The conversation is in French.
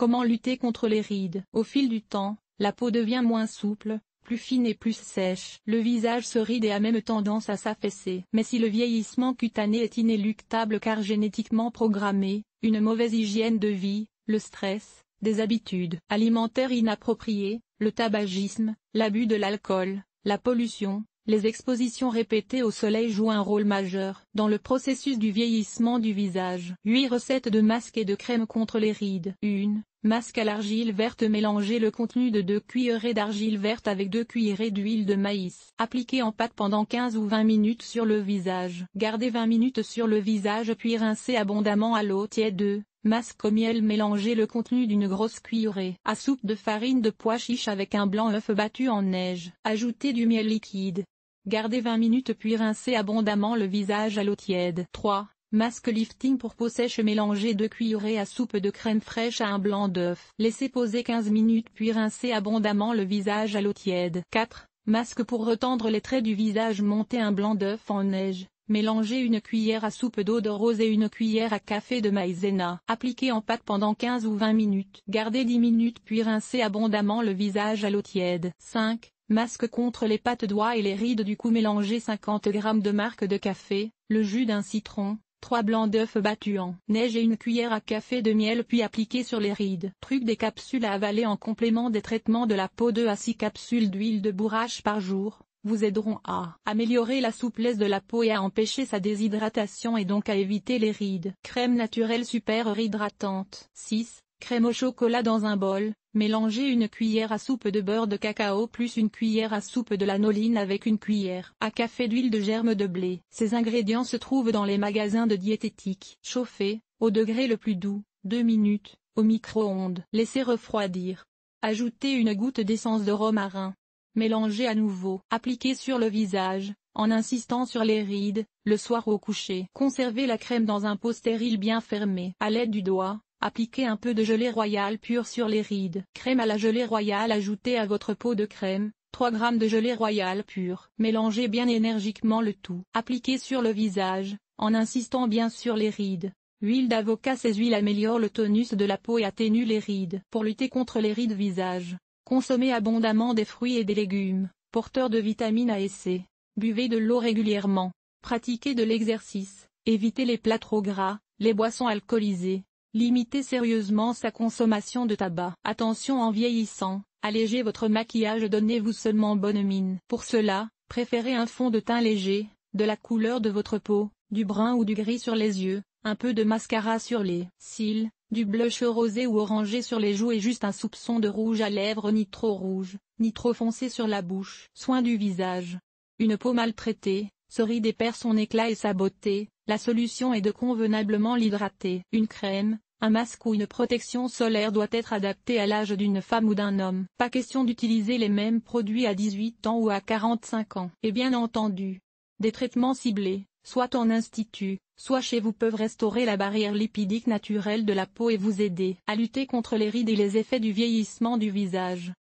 Comment lutter contre les rides Au fil du temps, la peau devient moins souple, plus fine et plus sèche. Le visage se ride et a même tendance à s'affaisser. Mais si le vieillissement cutané est inéluctable car génétiquement programmé, une mauvaise hygiène de vie, le stress, des habitudes alimentaires inappropriées, le tabagisme, l'abus de l'alcool, la pollution, les expositions répétées au soleil jouent un rôle majeur dans le processus du vieillissement du visage. 8 recettes de masques et de crèmes contre les rides. Une. Masque à l'argile verte Mélangez le contenu de deux cuillerées d'argile verte avec deux cuillerées d'huile de maïs. Appliquez en pâte pendant 15 ou 20 minutes sur le visage. Gardez 20 minutes sur le visage puis rincez abondamment à l'eau tiède. Masque au miel Mélangez le contenu d'une grosse cuillerée à soupe de farine de pois chiche avec un blanc œuf battu en neige. Ajoutez du miel liquide. Gardez 20 minutes puis rincez abondamment le visage à l'eau tiède. 3. Masque lifting pour peau sèche Mélanger deux cuillerées à soupe de crème fraîche à un blanc d'œuf. Laissez poser 15 minutes puis rincer abondamment le visage à l'eau tiède. 4. Masque pour retendre les traits du visage Monter un blanc d'œuf en neige. Mélangez une cuillère à soupe d'eau de rose et une cuillère à café de maïzena. Appliquez en pâte pendant 15 ou 20 minutes. Gardez 10 minutes puis rincez abondamment le visage à l'eau tiède. 5. Masque contre les pattes d'oie et les rides du cou mélangez 50 g de marque de café, le jus d'un citron, 3 blancs d'œufs battus en neige et une cuillère à café de miel puis appliquer sur les rides. Truc des capsules à avaler en complément des traitements de la peau 2 à 6 capsules d'huile de bourrache par jour vous aideront à améliorer la souplesse de la peau et à empêcher sa déshydratation et donc à éviter les rides. Crème naturelle super hydratante 6. Crème au chocolat dans un bol, mélangez une cuillère à soupe de beurre de cacao plus une cuillère à soupe de lanoline avec une cuillère à café d'huile de germe de blé. Ces ingrédients se trouvent dans les magasins de diététique. Chauffez, au degré le plus doux, 2 minutes, au micro-ondes. Laissez refroidir. Ajoutez une goutte d'essence de romarin. Mélangez à nouveau. Appliquez sur le visage, en insistant sur les rides, le soir au coucher. Conservez la crème dans un pot stérile bien fermé. À l'aide du doigt, Appliquez un peu de gelée royale pure sur les rides. Crème à la gelée royale ajoutée à votre peau de crème, 3 g de gelée royale pure. Mélangez bien énergiquement le tout. Appliquez sur le visage, en insistant bien sur les rides. Huile d'avocat Ces huiles améliorent le tonus de la peau et atténuent les rides. Pour lutter contre les rides visage, consommez abondamment des fruits et des légumes, porteurs de vitamines A et C. Buvez de l'eau régulièrement. Pratiquez de l'exercice. Évitez les plats trop gras, les boissons alcoolisées, Limitez sérieusement sa consommation de tabac. Attention en vieillissant, allégez votre maquillage donnez-vous seulement bonne mine. Pour cela, préférez un fond de teint léger, de la couleur de votre peau, du brun ou du gris sur les yeux, un peu de mascara sur les cils, du blush rosé ou orangé sur les joues et juste un soupçon de rouge à lèvres ni trop rouge, ni trop foncé sur la bouche. Soin du visage. Une peau maltraitée, riz dépère son éclat et sa beauté, la solution est de convenablement l'hydrater. Une crème, un masque ou une protection solaire doit être adaptée à l'âge d'une femme ou d'un homme. Pas question d'utiliser les mêmes produits à 18 ans ou à 45 ans. Et bien entendu, des traitements ciblés, soit en institut, soit chez vous peuvent restaurer la barrière lipidique naturelle de la peau et vous aider à lutter contre les rides et les effets du vieillissement du visage.